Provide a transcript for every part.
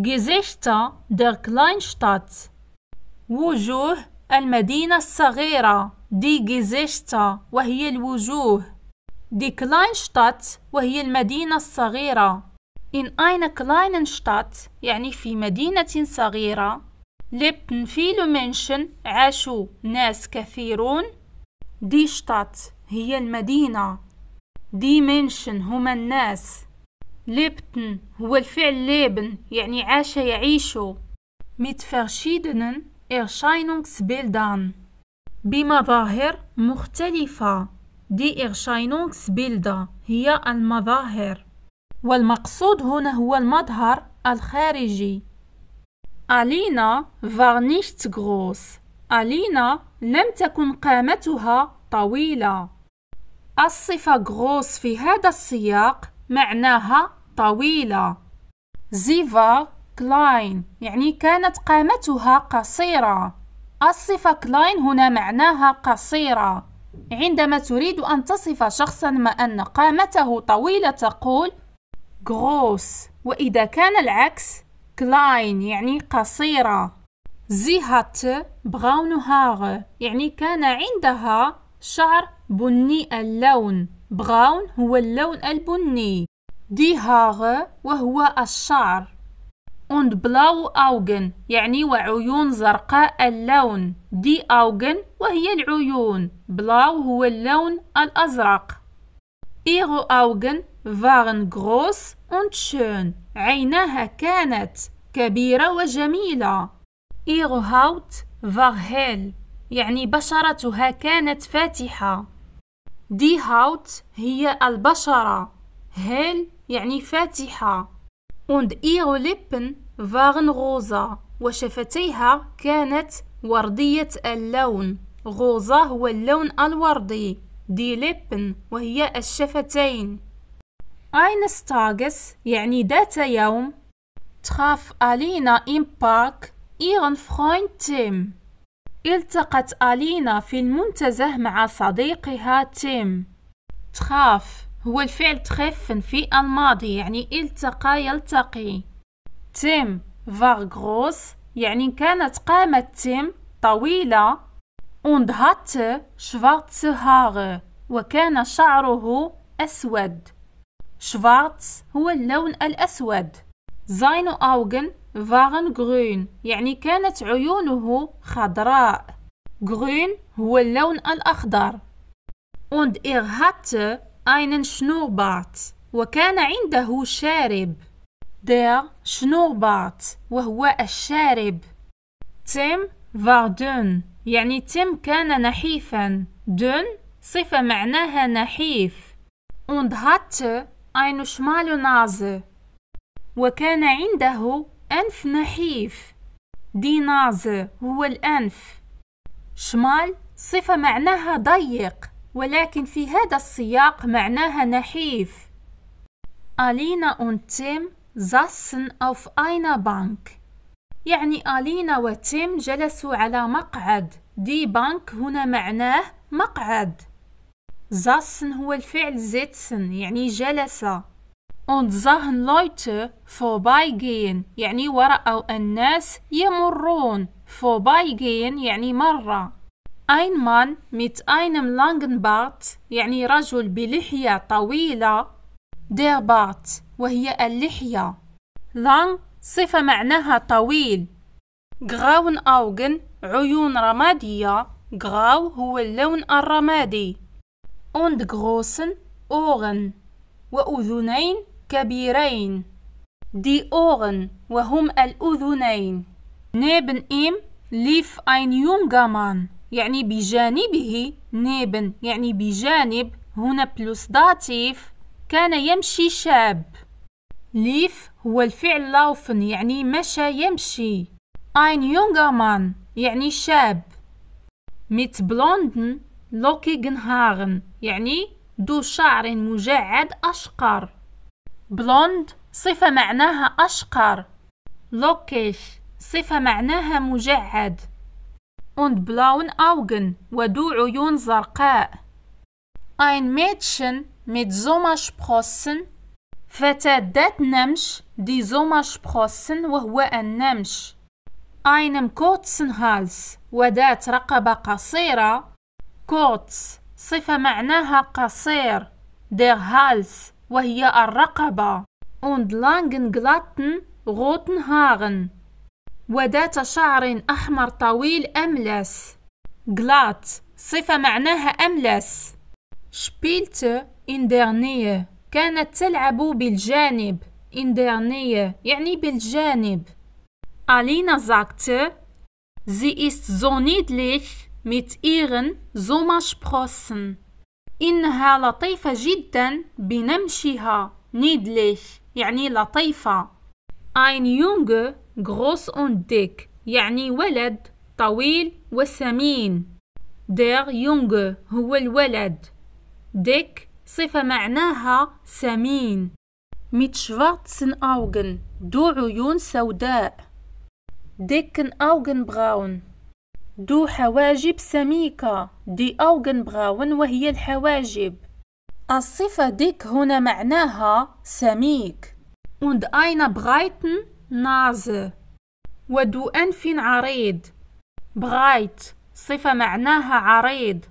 Gesichter كلاين شتات وجوه المدينة الصغيرة دي جزيشتا وهي الوجوه دي شتات وهي المدينة الصغيرة إن أين كلاين شتات يعني في مدينة صغيرة لبتن فيلو منشن عاشوا ناس كثيرون دي شتات هي المدينة دي منشن هما الناس لبتن هو الفعل ليبن يعني عاش يعيش mit verschiedenen Erscheinungsbildern بمظاهر مختلفة دي Erscheinungsbilder هي المظاهر والمقصود هنا هو المظهر الخارجي ألينا war nicht groß ألينا لم تكن قامتها طويلة الصفة groß في هذا السياق معناها طويلة زيفا كلاين يعني كانت قامتها قصيرة الصفة كلاين هنا معناها قصيرة عندما تريد أن تصف شخصا ما أن قامته طويلة تقول غروس وإذا كان العكس كلاين يعني قصيرة زي هات براون هاغ يعني كان عندها شعر بني اللون براون هو اللون البني دي هاغ وهو الشعر und بلاو augen يعني وعيون زرقاء اللون دي augen وهي العيون بلاو هو اللون الأزرق ihre Augen waren groß und schön عيناها كانت كبيرة وجميلة ihre Haut war hell يعني بشرتها كانت فاتحة دي هاوت هي البشرة هيل يعني فاتحة und ihre Lippen waren rosa وشفتيها كانت وردية اللون غوزة هو اللون الوردي دي ليبن وهي الشفتين أينس تاجس يعني ذات يوم تخاف ألينا إم بارك إيرن فخوين تيم التقت ألينا في المنتزه مع صديقها تيم تخاف هو الفعل تخفن في الماضي يعني التقى يلتقي تيم فار غروس يعني كانت قامة تيم طويلة und hatte schwarze Haare وكان شعره أسود schwarz هو اللون الأسود seine Augen waren grün يعني كانت عيونه خضراء grün هو اللون الأخضر und er hatte einen Schnurrbart وكان عنده شارب der Schnurrbart وهو الشارب Tim war dünn يعني تيم كان نحيفا dünn صفة معناها نحيف und hatte eine schmale Nase وكان عنده أنف نحيف Die Nase هو الأنف Schmal صفة معناها ضيق ولكن في هذا السياق معناها نحيف ألينا und تيم saßen auf einer Bank يعني ألينا وتيم جلسوا على مقعد دي بانك هنا معناه مقعد زاسن هو الفعل زيتسن يعني جلس und sahen Leute vorbeigehen يعني ورأوا الناس يمرون vorbeigehen يعني مرة Ein Mann mit einem langen Bart يعني رجل بلحية طويلة der Bart وهي اللحية lang صفة معناها طويل grauen Augen عيون رمادية grau هو اللون الرمادي und großen Ohren وأذنين كبيرين die Ohren وهم الأذنين neben ihm lief ein junger Mann يعني بجانبه نيبن يعني بجانب هنا بلوس داتيف كان يمشي شاب ليف هو الفعل لوفن يعني مشى يمشي اين junger يعني شاب ميت بلوندن لوكي Haaren يعني ذو شعر مجعد أشقر بلوند صفة معناها أشقر لوكيش صفة معناها مجعد und blauen Augen وذو عيون زرقاء. Ein Mädchen mit Sommersprossen فتاة ذات نمش دي زوماشبروسن وهو النمش einem كوتسن هالس وذات رقبة قصيرة كوتس صفة معناها قصير der Hals وهي الرقبة und langen glatten roten Haaren وذات شعر أحمر طويل أملس غلات صفة معناها أملس شبيلت in كانت تلعب بالجانب in يعني بالجانب ألينا زاكت sie ist so ميت mit ihren Sommersprossen إنها لطيفة جدا بنمشها نيدليش يعني لطيفة أين يونغ غروس اون ديك يعني ولد طويل وسمين دير يونغ هو الولد ديك صفة معناها سمين mit schwarzen Augen دو عيون سوداء dicken Augenbrauen دو حواجب سميكة دي Augenbrauen وهي الحواجب الصفة ديك هنا معناها سميك und eine breiten ناز ودو أنف عريض بغايت صفة معناها عريض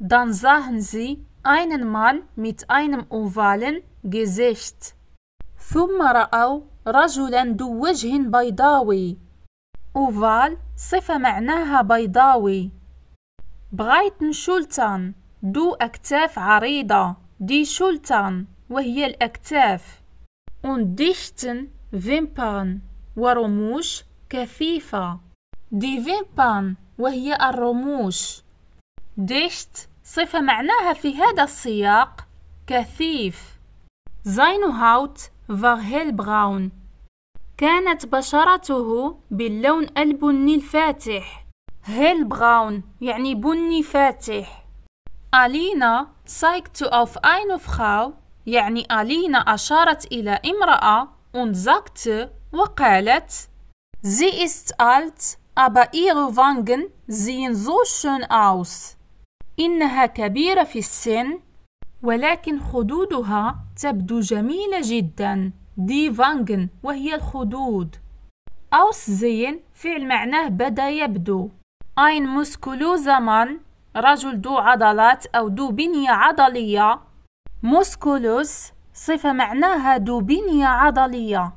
دان زاهن زي einen Mann mit einem ovalen جزيشت ثم رأوا رجلا دو وجه بيضاوي أوفال صفة معناها بيضاوي بغايت شلتان دو أكتاف عريضة دي شولتان وهي الأكتاف und dichten فيمبان ورموش كثيفة دي فيمبان وهي الرموش ديشت صفة معناها في هذا السياق كثيف هاوت فاغهيل براون كانت بشرته باللون البني الفاتح هيل براون يعني بني فاتح ألينا zeigte أوف eine Frau يعني ألينا أشارت إلى امرأة und sagte وقالت Sie ist alt, aber ihre Wangen sehen so schön aus. إنها كبيرة في السن ولكن خدودها تبدو جميلة جدا دي فانجن وهي الخدود أوس زين فعل معناه بدا يبدو أين muskulöser Mann رجل ذو عضلات أو ذو بنية عضلية musculus صفة معناها بنية عضلية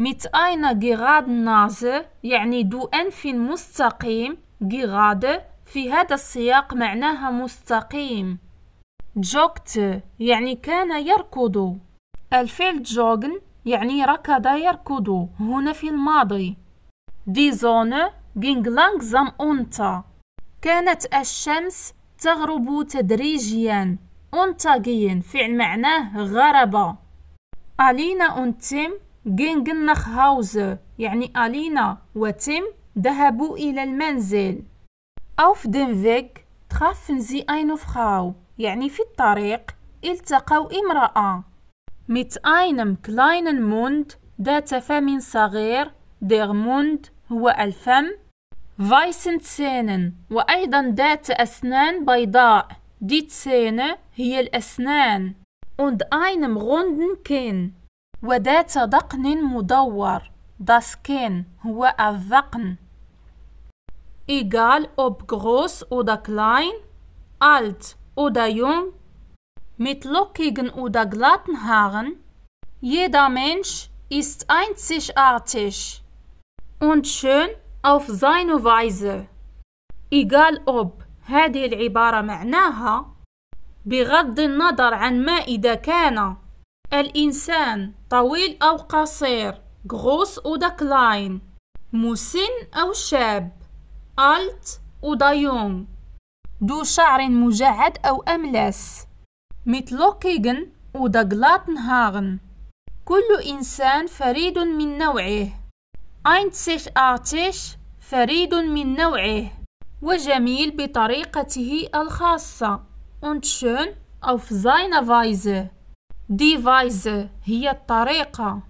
mit einer geraden Nase يعني ذو أنف مستقيم gerade في هذا السياق معناها مستقيم جوكت يعني كان يركض الفعل جوغن يعني ركض يركض هنا في الماضي دي زونه ging langsam أونتا كانت الشمس تغرب تدريجيا أنتاجيا فعل معناه غربة ألينا أون تيم نخ هاوزر يعني ألينا وتيم ذهبوا إلى المنزل أوف dem فيك تخافن زي eine Frau يعني في الطريق التقوا امرأة مت أينم kleinen Mund ذات فم صغير دير موند هو الفم weißen سينن وأيضا ذات أسنان بيضاء Die Zähne هي الأسنان und einem runden Kinn. وذات ذقن mudawar, das Kinn هو الذقن Egal ob groß oder klein, alt oder jung, mit lockigen oder glatten Haaren, jeder Mensch ist einzigartig und schön auf seine Weise. Egal ob هذه العبارة معناها بغض النظر عن ما إذا كان الإنسان طويل أو قصير غوس أو klein مسن أو شاب alt أو jung ذو شعر مجعد أو أملس متلوكيغن أو oder glatten كل إنسان فريد من نوعه einzigartig فريد من نوعه وجميل بطريقته الخاصة und schön auf seine Weise die Weise هي الطريقة